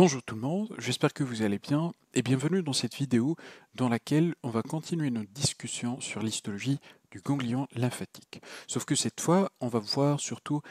Bonjour tout le monde, j'espère que vous allez bien et bienvenue dans cette vidéo dans laquelle on va continuer notre discussion sur l'histologie du ganglion lymphatique. Sauf que cette fois, on va voir surtout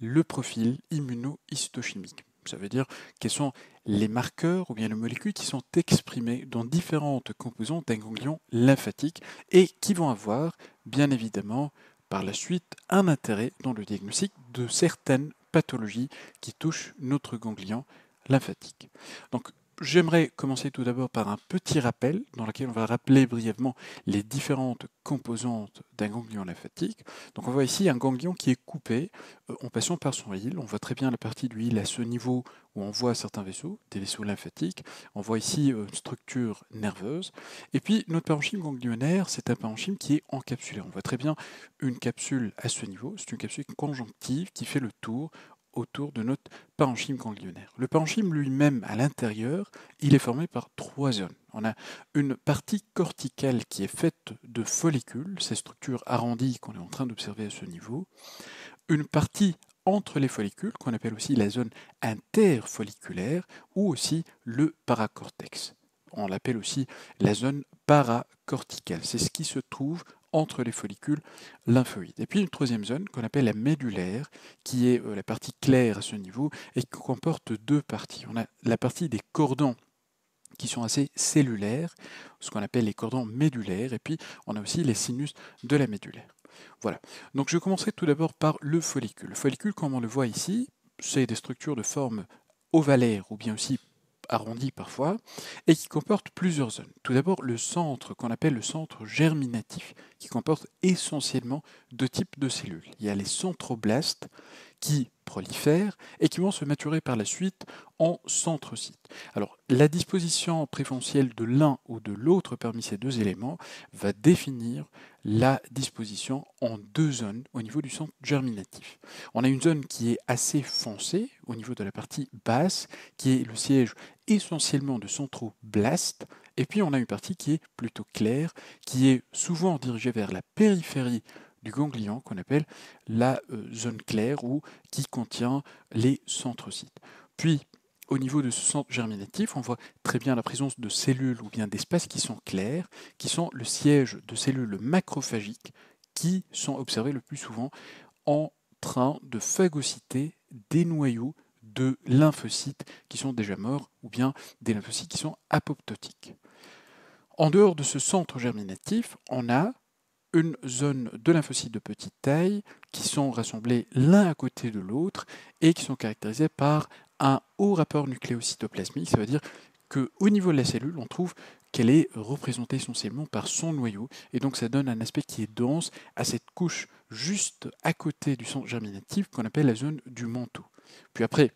le profil immunohistochimique. Ça veut dire quels sont les marqueurs ou bien les molécules qui sont exprimées dans différentes composantes d'un ganglion lymphatique et qui vont avoir, bien évidemment, par la suite, un intérêt dans le diagnostic de certaines pathologies qui touchent notre ganglion lymphatique. Donc, J'aimerais commencer tout d'abord par un petit rappel dans lequel on va rappeler brièvement les différentes composantes d'un ganglion lymphatique. Donc on voit ici un ganglion qui est coupé euh, en passant par son île. On voit très bien la partie du île à ce niveau où on voit certains vaisseaux, des vaisseaux lymphatiques. On voit ici euh, une structure nerveuse. Et puis notre parenchyme ganglionnaire, c'est un parenchyme qui est encapsulé. On voit très bien une capsule à ce niveau. C'est une capsule conjonctive qui fait le tour autour de notre parenchyme ganglionnaire. Le parenchyme lui-même, à l'intérieur, il est formé par trois zones. On a une partie corticale qui est faite de follicules, ces structures arrondies qu'on est en train d'observer à ce niveau, une partie entre les follicules, qu'on appelle aussi la zone interfolliculaire, ou aussi le paracortex. On l'appelle aussi la zone paracorticale. C'est ce qui se trouve entre les follicules lymphoïdes. Et puis une troisième zone qu'on appelle la médulaire, qui est euh, la partie claire à ce niveau et qui comporte deux parties. On a la partie des cordons qui sont assez cellulaires, ce qu'on appelle les cordons médulaires, et puis on a aussi les sinus de la médulaire. Voilà. Donc je commencerai tout d'abord par le follicule. Le follicule, comme on le voit ici, c'est des structures de forme ovalaire ou bien aussi arrondi parfois, et qui comporte plusieurs zones. Tout d'abord, le centre, qu'on appelle le centre germinatif, qui comporte essentiellement deux types de cellules. Il y a les centroblastes, qui prolifèrent et qui vont se maturer par la suite en centre-site. Alors, la disposition préférentielle de l'un ou de l'autre parmi ces deux éléments va définir la disposition en deux zones au niveau du centre germinatif. On a une zone qui est assez foncée au niveau de la partie basse, qui est le siège essentiellement de centroblastes, et puis on a une partie qui est plutôt claire, qui est souvent dirigée vers la périphérie du ganglion qu'on appelle la euh, zone claire ou qui contient les centrocytes. Puis, au niveau de ce centre germinatif, on voit très bien la présence de cellules ou bien d'espaces qui sont clairs, qui sont le siège de cellules macrophagiques qui sont observées le plus souvent en train de phagocyter des noyaux de lymphocytes qui sont déjà morts ou bien des lymphocytes qui sont apoptotiques. En dehors de ce centre germinatif, on a une zone de lymphocytes de petite taille qui sont rassemblés l'un à côté de l'autre et qui sont caractérisés par un haut rapport nucléocytoplasmique, ça veut dire qu'au niveau de la cellule, on trouve qu'elle est représentée essentiellement par son noyau, et donc ça donne un aspect qui est dense à cette couche juste à côté du centre germinatif qu'on appelle la zone du manteau. Puis après,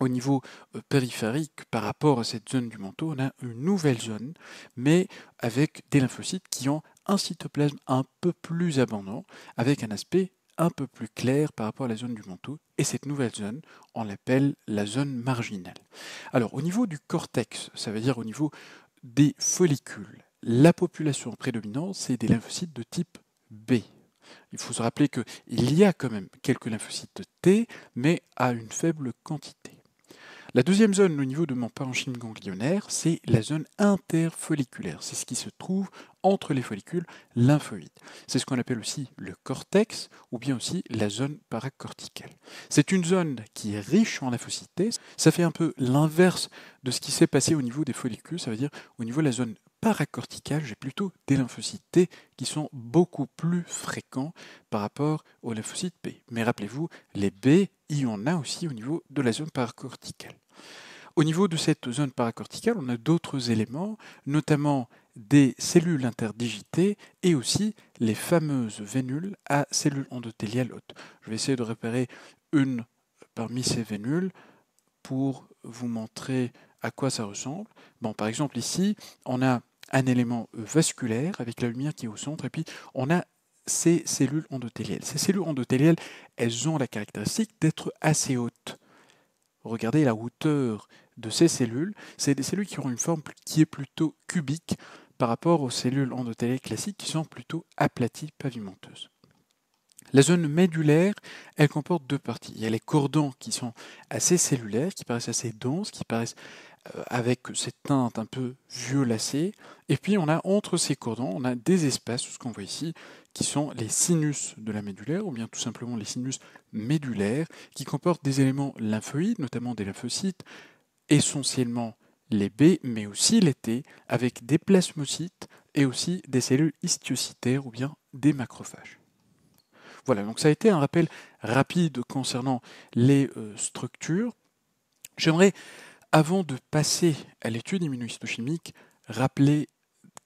au niveau euh, périphérique, par rapport à cette zone du manteau, on a une nouvelle zone, mais avec des lymphocytes qui ont un cytoplasme un peu plus abondant, avec un aspect un peu plus clair par rapport à la zone du manteau. Et cette nouvelle zone, on l'appelle la zone marginale. Alors au niveau du cortex, ça veut dire au niveau des follicules, la population prédominante, c'est des lymphocytes de type B. Il faut se rappeler qu'il y a quand même quelques lymphocytes T, mais à une faible quantité. La deuxième zone au niveau de mon parenchyme ganglionnaire, c'est la zone interfolliculaire. C'est ce qui se trouve entre les follicules lymphoïdes. C'est ce qu'on appelle aussi le cortex ou bien aussi la zone paracorticale. C'est une zone qui est riche en lymphocytes. Ça fait un peu l'inverse de ce qui s'est passé au niveau des follicules, ça veut dire au niveau de la zone paracorticale, j'ai plutôt des lymphocytes T qui sont beaucoup plus fréquents par rapport aux lymphocytes B. Mais rappelez-vous, les B, il y en a aussi au niveau de la zone paracorticale. Au niveau de cette zone paracorticale, on a d'autres éléments, notamment des cellules interdigitées et aussi les fameuses vénules à cellules endothéliales hautes. Je vais essayer de repérer une parmi ces vénules pour vous montrer à quoi ça ressemble. Bon, par exemple, ici, on a un élément vasculaire avec la lumière qui est au centre, et puis on a ces cellules endothéliales. Ces cellules endothéliales, elles ont la caractéristique d'être assez hautes. Regardez la hauteur de ces cellules. C'est des cellules qui ont une forme qui est plutôt cubique par rapport aux cellules endothéliales classiques qui sont plutôt aplaties, pavimenteuses. La zone médulaire, elle comporte deux parties. Il y a les cordons qui sont assez cellulaires, qui paraissent assez denses, qui paraissent euh, avec cette teinte un peu violacée. Et puis on a entre ces cordons, on a des espaces, ce qu'on voit ici, qui sont les sinus de la médulaire, ou bien tout simplement les sinus médulaires, qui comportent des éléments lymphoïdes, notamment des lymphocytes, essentiellement les B, mais aussi les T, avec des plasmocytes et aussi des cellules histiocytaires ou bien des macrophages. Voilà, donc ça a été un rappel rapide concernant les euh, structures. J'aimerais, avant de passer à l'étude immunohistochimique, rappeler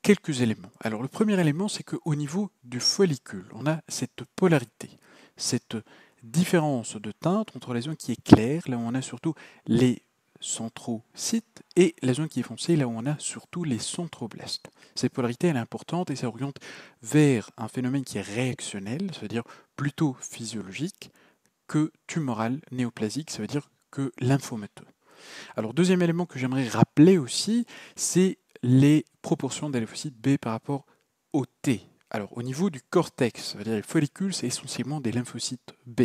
quelques éléments. Alors le premier élément, c'est qu'au niveau du follicule, on a cette polarité, cette différence de teinte entre les zones qui est claire, là on a surtout les centrocytes et la zone qui est foncée là où on a surtout les centroblastes. Cette polarité elle est importante et ça oriente vers un phénomène qui est réactionnel, c'est-à-dire plutôt physiologique, que tumoral néoplasique, ça veut dire que lymphomateux. Alors deuxième élément que j'aimerais rappeler aussi, c'est les proportions des lymphocytes B par rapport au T. Alors au niveau du cortex, cest à dire les follicules, c'est essentiellement des lymphocytes B.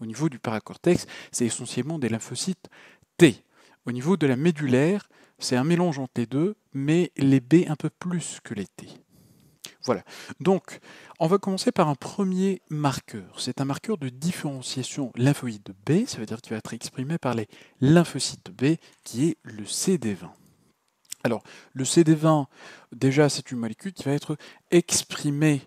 Au niveau du paracortex, c'est essentiellement des lymphocytes T. Au niveau de la médulaire, c'est un mélange entre les deux, mais les B un peu plus que les T. Voilà. Donc, on va commencer par un premier marqueur. C'est un marqueur de différenciation lymphoïde B, ça veut dire qu'il va être exprimé par les lymphocytes B, qui est le CD20. Alors, le CD20, déjà, c'est une molécule qui va être exprimée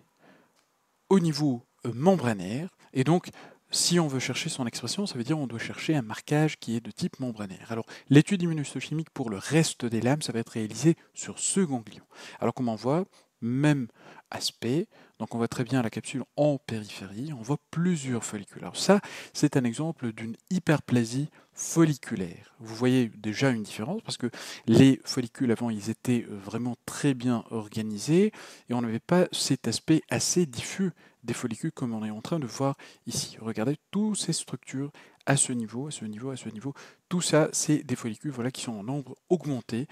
au niveau euh, membranaire, et donc si on veut chercher son expression, ça veut dire on doit chercher un marquage qui est de type membranaire. Alors l'étude immunohistochimique pour le reste des lames, ça va être réalisé sur ce ganglion. Alors comme on voit, même aspect, donc on voit très bien la capsule en périphérie, on voit plusieurs follicules. Alors ça, c'est un exemple d'une hyperplasie folliculaire. Vous voyez déjà une différence parce que les follicules avant, ils étaient vraiment très bien organisés et on n'avait pas cet aspect assez diffus des follicules comme on est en train de voir ici. Regardez toutes ces structures à ce niveau, à ce niveau, à ce niveau. Tout ça, c'est des follicules voilà, qui sont en nombre augmenté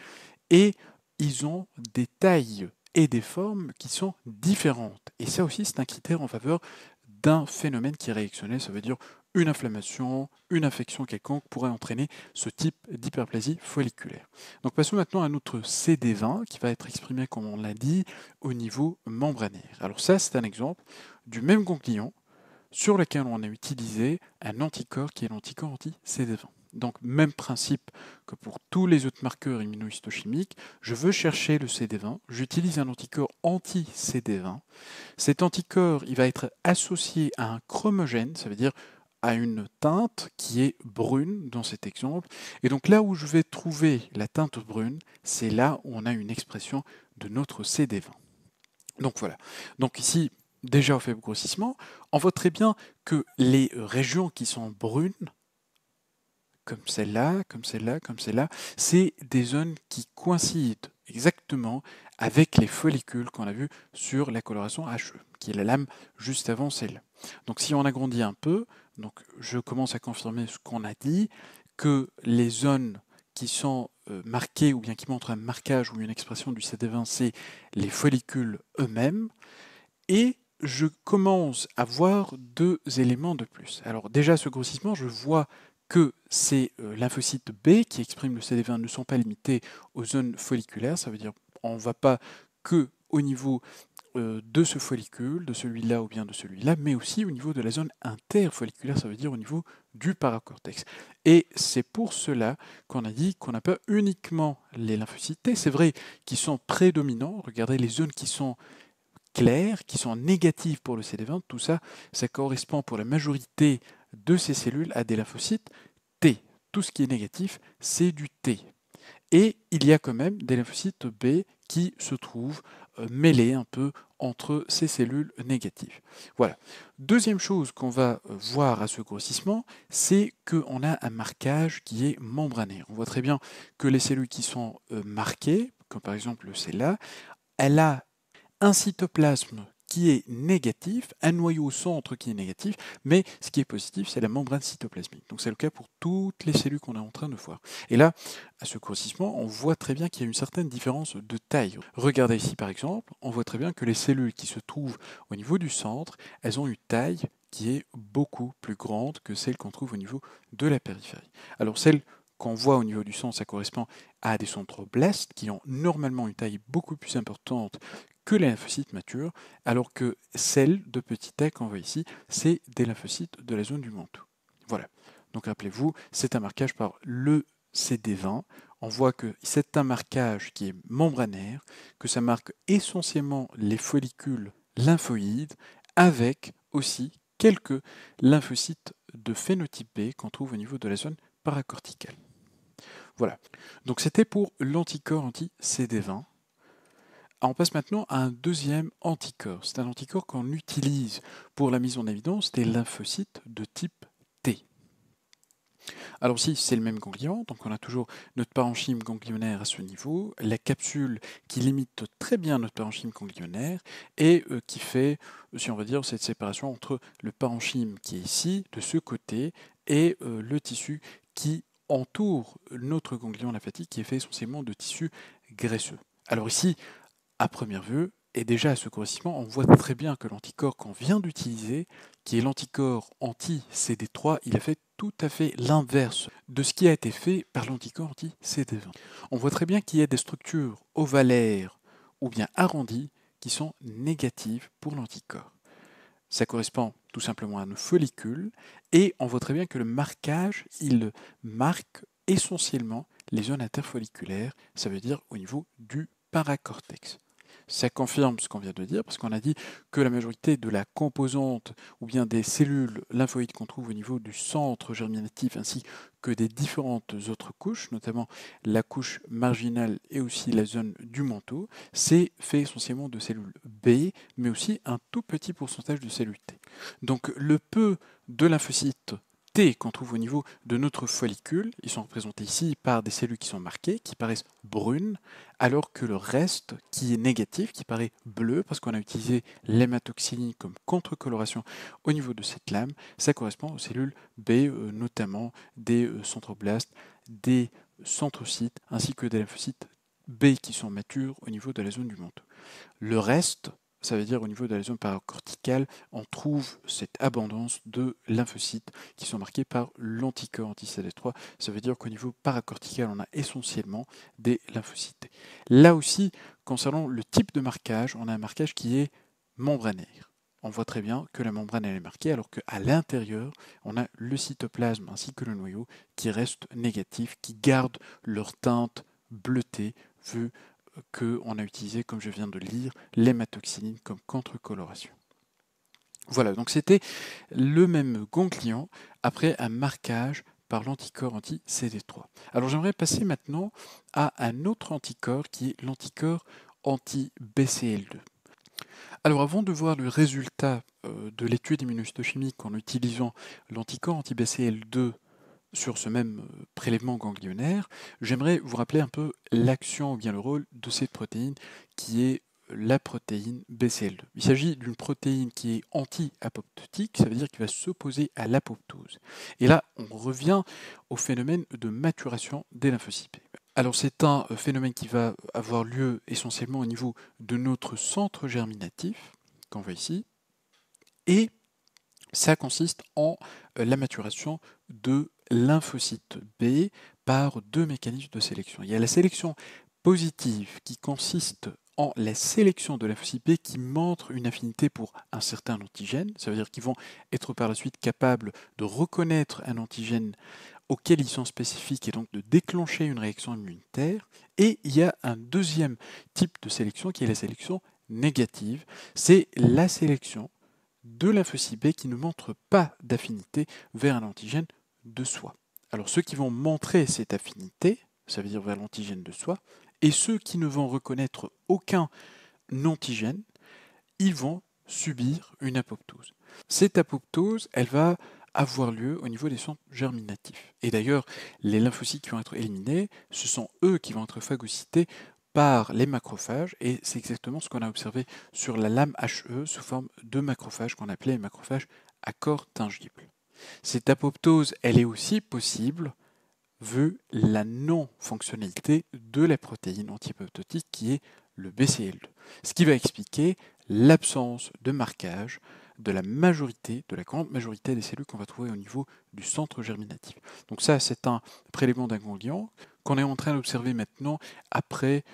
et ils ont des tailles et des formes qui sont différentes. Et ça aussi, c'est un critère en faveur d'un phénomène qui est réactionnel, ça veut dire une inflammation, une infection quelconque pourrait entraîner ce type d'hyperplasie folliculaire. Donc passons maintenant à notre CD20 qui va être exprimé, comme on l'a dit, au niveau membranaire. Alors ça, c'est un exemple du même gonclion, sur lequel on a utilisé un anticorps qui est l'anticorps anti-CD20. Donc même principe que pour tous les autres marqueurs immunohistochimiques, je veux chercher le CD20, j'utilise un anticorps anti-CD20. Cet anticorps, il va être associé à un chromogène, ça veut dire une teinte qui est brune dans cet exemple. Et donc là où je vais trouver la teinte brune, c'est là où on a une expression de notre CD20. Donc voilà. Donc ici, déjà au faible grossissement, on voit très bien que les régions qui sont brunes, comme celle-là, comme celle-là, comme celle-là, c'est des zones qui coïncident exactement avec les follicules qu'on a vu sur la coloration HE, qui est la lame juste avant celle-là. Donc si on agrandit un peu, donc je commence à confirmer ce qu'on a dit, que les zones qui sont euh, marquées ou bien qui montrent un marquage ou une expression du CD20, c'est les follicules eux-mêmes, et je commence à voir deux éléments de plus. Alors déjà ce grossissement, je vois que ces euh, lymphocytes B qui expriment le CD20 ne sont pas limités aux zones folliculaires, ça veut dire on ne va pas que au niveau euh, de ce follicule, de celui-là ou bien de celui-là, mais aussi au niveau de la zone interfolliculaire, ça veut dire au niveau du paracortex. Et c'est pour cela qu'on a dit qu'on n'a pas uniquement les lymphocytes T, c'est vrai, qui sont prédominants, regardez les zones qui sont claires, qui sont négatives pour le CD20, tout ça, ça correspond pour la majorité de ces cellules à des lymphocytes T. Tout ce qui est négatif, c'est du T. Et il y a quand même des lymphocytes B qui se trouvent euh, mêlée un peu entre ces cellules négatives. Voilà. Deuxième chose qu'on va euh, voir à ce grossissement, c'est qu'on a un marquage qui est membrané. On voit très bien que les cellules qui sont euh, marquées, comme par exemple celle-là, elle a un cytoplasme qui est négatif, un noyau au centre qui est négatif, mais ce qui est positif, c'est la membrane cytoplasmique. Donc c'est le cas pour toutes les cellules qu'on est en train de voir. Et là, à ce grossissement, on voit très bien qu'il y a une certaine différence de taille. Regardez ici par exemple, on voit très bien que les cellules qui se trouvent au niveau du centre, elles ont une taille qui est beaucoup plus grande que celle qu'on trouve au niveau de la périphérie. Alors celle qu'on voit au niveau du centre, ça correspond à des centroblastes qui ont normalement une taille beaucoup plus importante que les lymphocytes matures, alors que celle de petit T qu'on voit ici, c'est des lymphocytes de la zone du manteau. Voilà. Donc rappelez-vous, c'est un marquage par le CD20. On voit que c'est un marquage qui est membranaire, que ça marque essentiellement les follicules lymphoïdes, avec aussi quelques lymphocytes de phénotype B qu'on trouve au niveau de la zone paracorticale. Voilà. Donc c'était pour l'anticorps anti-CD20 on passe maintenant à un deuxième anticorps. C'est un anticorps qu'on utilise pour la mise en évidence des lymphocytes de type T. Alors ici, c'est le même ganglion, donc on a toujours notre parenchyme ganglionnaire à ce niveau, la capsule qui limite très bien notre parenchyme ganglionnaire et euh, qui fait, si on veut dire, cette séparation entre le parenchyme qui est ici, de ce côté, et euh, le tissu qui entoure notre ganglion lymphatique qui est fait essentiellement de tissu graisseux. Alors ici, à première vue, et déjà à ce grossissement, on voit très bien que l'anticorps qu'on vient d'utiliser, qui est l'anticorps anti-CD3, il a fait tout à fait l'inverse de ce qui a été fait par l'anticorps anti-CD20. On voit très bien qu'il y a des structures ovalaires ou bien arrondies qui sont négatives pour l'anticorps. Ça correspond tout simplement à nos follicules et on voit très bien que le marquage, il marque essentiellement les zones interfolliculaires, ça veut dire au niveau du paracortex. Ça confirme ce qu'on vient de dire, parce qu'on a dit que la majorité de la composante ou bien des cellules lymphoïdes qu'on trouve au niveau du centre germinatif ainsi que des différentes autres couches, notamment la couche marginale et aussi la zone du manteau, c'est fait essentiellement de cellules B, mais aussi un tout petit pourcentage de cellules T. Donc le peu de lymphocytes qu'on trouve au niveau de notre follicule, ils sont représentés ici par des cellules qui sont marquées, qui paraissent brunes, alors que le reste qui est négatif, qui paraît bleu, parce qu'on a utilisé l'hématoxyline comme contre-coloration au niveau de cette lame, ça correspond aux cellules B, euh, notamment des euh, centroblastes, des centrocytes, ainsi que des lymphocytes B qui sont matures au niveau de la zone du manteau. Le reste, ça veut dire au niveau de la zone paracorticale, on trouve cette abondance de lymphocytes qui sont marqués par l'anticorps anti-CD3. Ça veut dire qu'au niveau paracortical, on a essentiellement des lymphocytes. Là aussi, concernant le type de marquage, on a un marquage qui est membranaire on voit très bien que la membrane est marquée, alors qu'à l'intérieur, on a le cytoplasme ainsi que le noyau qui restent négatifs, qui gardent leur teinte bleutée, vu qu'on a utilisé, comme je viens de lire, l'hématoxyline comme contre-coloration. Voilà, donc c'était le même gonclion après un marquage par l'anticorps anti-CD3. Alors j'aimerais passer maintenant à un autre anticorps qui est l'anticorps anti-BCL2. Alors avant de voir le résultat euh, de l'étude immunohistochimique en utilisant l'anticorps anti-BCL2 sur ce même euh, prélèvement ganglionnaire, j'aimerais vous rappeler un peu l'action ou bien le rôle de cette protéine qui est euh, la protéine BCL2. Il s'agit d'une protéine qui est anti-apoptotique, ça veut dire qu'il va s'opposer à l'apoptose. Et là, on revient au phénomène de maturation des lymphocytes. Alors c'est un euh, phénomène qui va avoir lieu essentiellement au niveau de notre centre germinatif, qu'on voit ici, et ça consiste en euh, la maturation de lymphocyte B par deux mécanismes de sélection. Il y a la sélection positive qui consiste en la sélection de lymphocyte B qui montre une affinité pour un certain antigène, ça veut dire qu'ils vont être par la suite capables de reconnaître un antigène auquel ils sont spécifiques et donc de déclencher une réaction immunitaire. Et il y a un deuxième type de sélection qui est la sélection négative, c'est la sélection de lymphocytes B qui ne montrent pas d'affinité vers un antigène de soi. Alors ceux qui vont montrer cette affinité, ça veut dire vers l'antigène de soi, et ceux qui ne vont reconnaître aucun antigène, ils vont subir une apoptose. Cette apoptose, elle va avoir lieu au niveau des centres germinatifs. Et d'ailleurs, les lymphocytes qui vont être éliminés, ce sont eux qui vont être phagocytés par les macrophages, et c'est exactement ce qu'on a observé sur la lame HE sous forme de macrophages qu'on appelait les macrophages à corps tangible. Cette apoptose, elle est aussi possible vu la non-fonctionnalité de la protéine anti-apoptotique qui est le BCL2, ce qui va expliquer l'absence de marquage de la majorité, de la grande majorité des cellules qu'on va trouver au niveau du centre germinatif. Donc ça, c'est un prélèvement d'un ganglion qu'on est en train d'observer maintenant après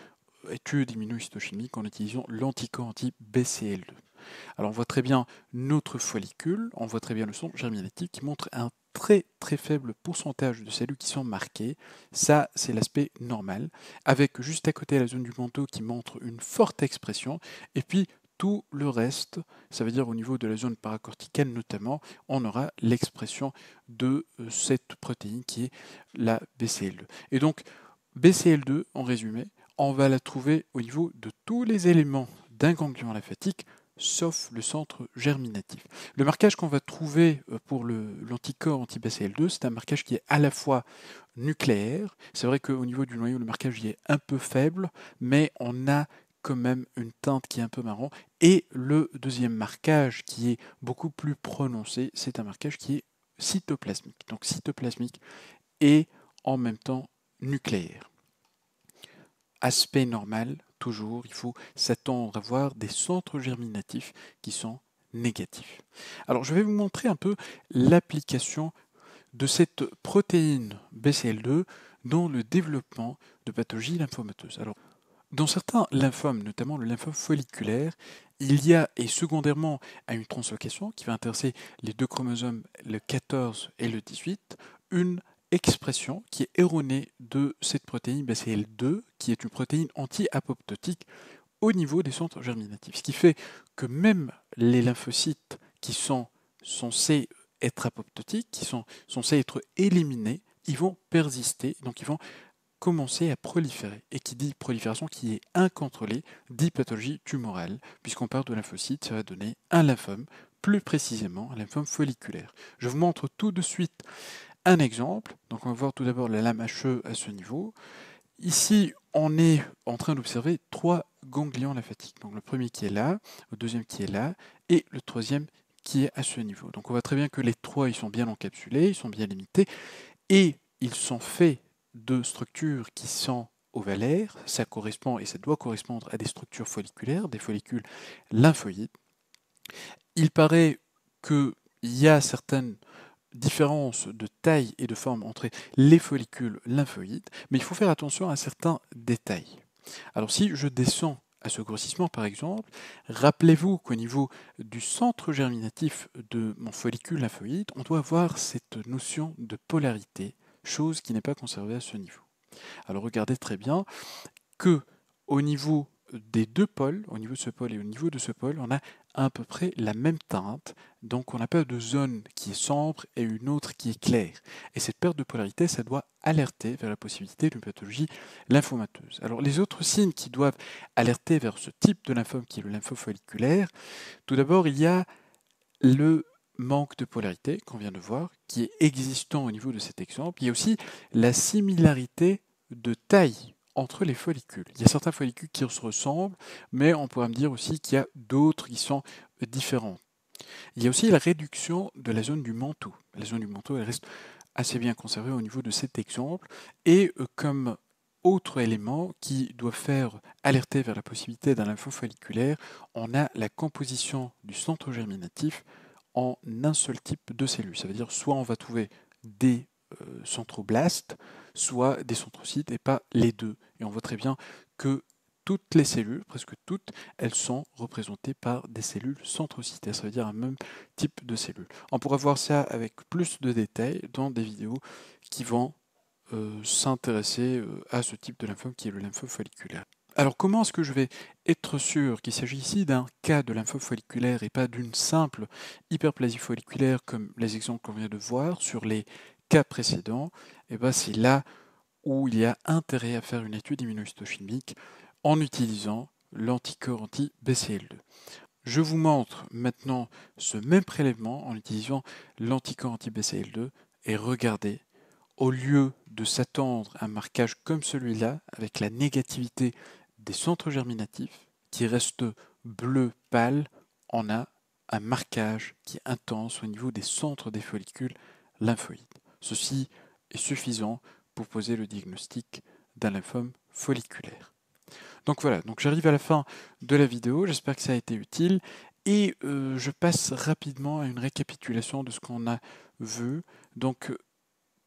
étude immunohistochimique en utilisant l'anticorps anti-BCL2. Alors on voit très bien notre follicule, on voit très bien le son germinatique qui montre un très très faible pourcentage de cellules qui sont marquées. Ça, c'est l'aspect normal, avec juste à côté la zone du manteau qui montre une forte expression, et puis tout le reste, ça veut dire au niveau de la zone paracorticale notamment, on aura l'expression de euh, cette protéine qui est la BCL2. Et donc, BCL2, en résumé, on va la trouver au niveau de tous les éléments d'un ganglion lymphatique, sauf le centre germinatif. Le marquage qu'on va trouver euh, pour l'anticorps anti-BCL2, c'est un marquage qui est à la fois nucléaire, c'est vrai qu'au niveau du noyau, le marquage y est un peu faible, mais on a quand même une teinte qui est un peu marron. Et le deuxième marquage qui est beaucoup plus prononcé, c'est un marquage qui est cytoplasmique. Donc cytoplasmique et en même temps nucléaire aspect normal, toujours, il faut s'attendre à voir des centres germinatifs qui sont négatifs. Alors je vais vous montrer un peu l'application de cette protéine BCL2 dans le développement de pathologies lymphomateuses. Alors, dans certains lymphomes, notamment le lymphome folliculaire, il y a, et secondairement à une translocation qui va intéresser les deux chromosomes, le 14 et le 18, une expression qui est erronée de cette protéine BCL2, ben, qui est une protéine anti-apoptotique au niveau des centres germinatifs. Ce qui fait que même les lymphocytes qui sont censés être apoptotiques, qui sont censés être éliminés, ils vont persister, donc ils vont commencer à proliférer. Et qui dit prolifération qui est incontrôlée, dit pathologie tumorale. Puisqu'on parle de lymphocytes, ça va donner un lymphome, plus précisément un lymphome folliculaire. Je vous montre tout de suite un exemple. Donc on va voir tout d'abord la lame HE à ce niveau. Ici, on est en train d'observer trois ganglions lymphatiques. Donc le premier qui est là, le deuxième qui est là, et le troisième qui est à ce niveau. Donc on voit très bien que les trois, ils sont bien encapsulés, ils sont bien limités, et ils sont faits de structures qui sont ovalaires. Ça correspond et ça doit correspondre à des structures folliculaires, des follicules lymphoïdes. Il paraît qu'il y a certaines différence de taille et de forme entre les follicules lymphoïdes, mais il faut faire attention à certains détails. Alors si je descends à ce grossissement par exemple, rappelez-vous qu'au niveau du centre germinatif de mon follicule lymphoïde, on doit avoir cette notion de polarité, chose qui n'est pas conservée à ce niveau. Alors regardez très bien que au niveau des deux pôles, au niveau de ce pôle et au niveau de ce pôle, on a à peu près la même teinte. Donc on a pas de zone qui est sombre et une autre qui est claire. Et cette perte de polarité, ça doit alerter vers la possibilité d'une pathologie lymphomateuse. Alors les autres signes qui doivent alerter vers ce type de lymphome qui est le lymphofolliculaire, tout d'abord il y a le manque de polarité qu'on vient de voir, qui est existant au niveau de cet exemple. Il y a aussi la similarité de taille entre les follicules. Il y a certains follicules qui se ressemblent, mais on pourrait me dire aussi qu'il y a d'autres qui sont différents. Il y a aussi la réduction de la zone du manteau. La zone du manteau, reste assez bien conservée au niveau de cet exemple. Et euh, comme autre élément qui doit faire alerter vers la possibilité d'un lymphofolliculaire, folliculaire, on a la composition du centre germinatif en un seul type de cellule. Ça veut dire soit on va trouver des euh, centroblastes, soit des centrocytes et pas les deux. Et on voit très bien que toutes les cellules, presque toutes, elles sont représentées par des cellules centrocytes, ça veut dire un même type de cellule. On pourra voir ça avec plus de détails dans des vidéos qui vont euh, s'intéresser euh, à ce type de lymphome qui est le lymphome folliculaire. Alors comment est-ce que je vais être sûr qu'il s'agit ici d'un cas de lymphome folliculaire et pas d'une simple hyperplasie folliculaire comme les exemples qu'on vient de voir sur les cas précédent, et eh ben c'est là où il y a intérêt à faire une étude immunohistochimique en utilisant l'anticorps anti-BCL2. Je vous montre maintenant ce même prélèvement en utilisant l'anticorps anti-BCL2 et regardez, au lieu de s'attendre à un marquage comme celui-là, avec la négativité des centres germinatifs qui restent bleu pâle, on a un marquage qui est intense au niveau des centres des follicules lymphoïdes. Ceci est suffisant pour poser le diagnostic d'un lymphome folliculaire. Donc voilà, donc j'arrive à la fin de la vidéo, j'espère que ça a été utile et euh, je passe rapidement à une récapitulation de ce qu'on a vu. Donc euh,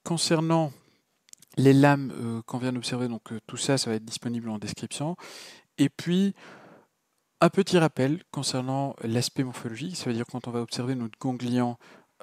concernant les lames euh, qu'on vient d'observer, donc tout ça, ça va être disponible en description. Et puis, un petit rappel concernant l'aspect morphologique, ça veut dire quand on va observer notre ganglion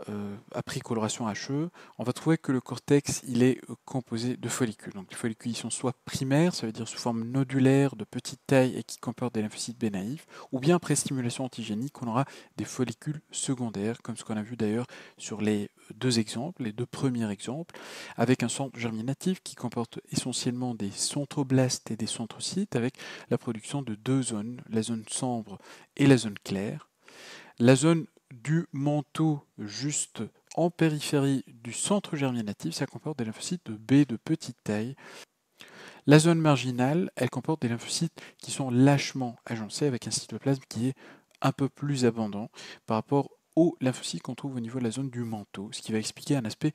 euh, après coloration HE, on va trouver que le cortex il est euh, composé de follicules. Donc les follicules ils sont soit primaires, ça veut dire sous forme nodulaire de petite taille et qui comportent des lymphocytes B naïfs, ou bien après stimulation antigénique, on aura des follicules secondaires, comme ce qu'on a vu d'ailleurs sur les deux exemples, les deux premiers exemples, avec un centre germinatif qui comporte essentiellement des centroblastes et des centrocytes, avec la production de deux zones, la zone sombre et la zone claire. La zone du manteau juste en périphérie du centre germinatif, ça comporte des lymphocytes de B de petite taille. La zone marginale, elle comporte des lymphocytes qui sont lâchement agencés avec un cytoplasme qui est un peu plus abondant par rapport aux lymphocytes qu'on trouve au niveau de la zone du manteau, ce qui va expliquer un aspect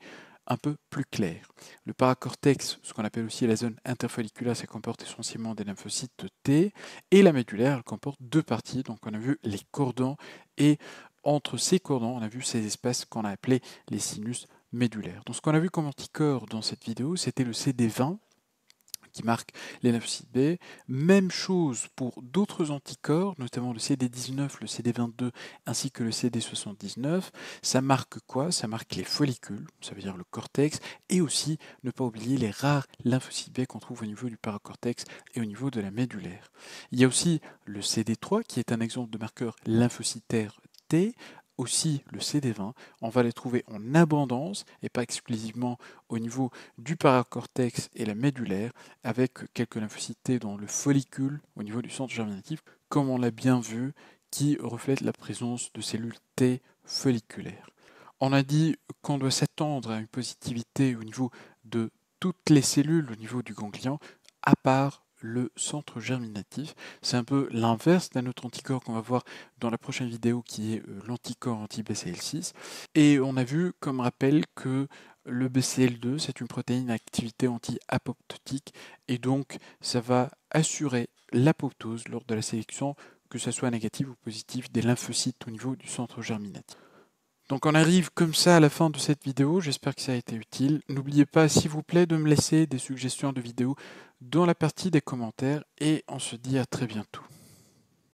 un peu plus clair. Le paracortex, ce qu'on appelle aussi la zone interfolliculaire, ça comporte essentiellement des lymphocytes T, et la médulaire, elle comporte deux parties, donc on a vu les cordons et entre ces cordons, on a vu ces espèces qu'on a appelées les sinus médulaires. Donc ce qu'on a vu comme anticorps dans cette vidéo, c'était le CD20 qui marque les lymphocytes B. Même chose pour d'autres anticorps, notamment le CD19, le CD22 ainsi que le CD79. Ça marque quoi Ça marque les follicules, ça veut dire le cortex, et aussi ne pas oublier les rares lymphocytes B qu'on trouve au niveau du paracortex et au niveau de la médulaire. Il y a aussi le CD3 qui est un exemple de marqueur lymphocytaire T, aussi le CD20, on va les trouver en abondance et pas exclusivement au niveau du paracortex et la médulaire, avec quelques lymphocytes dans le follicule au niveau du centre germinatif, comme on l'a bien vu, qui reflète la présence de cellules T folliculaires. On a dit qu'on doit s'attendre à une positivité au niveau de toutes les cellules au niveau du ganglion, à part le centre germinatif. C'est un peu l'inverse d'un autre anticorps qu'on va voir dans la prochaine vidéo qui est euh, l'anticorps anti-BCL6. Et on a vu comme rappel que le BCL2, c'est une protéine à activité anti-apoptotique et donc ça va assurer l'apoptose lors de la sélection, que ce soit négative ou positive, des lymphocytes au niveau du centre germinatif. Donc on arrive comme ça à la fin de cette vidéo, j'espère que ça a été utile. N'oubliez pas s'il vous plaît de me laisser des suggestions de vidéos dans la partie des commentaires et on se dit à très bientôt.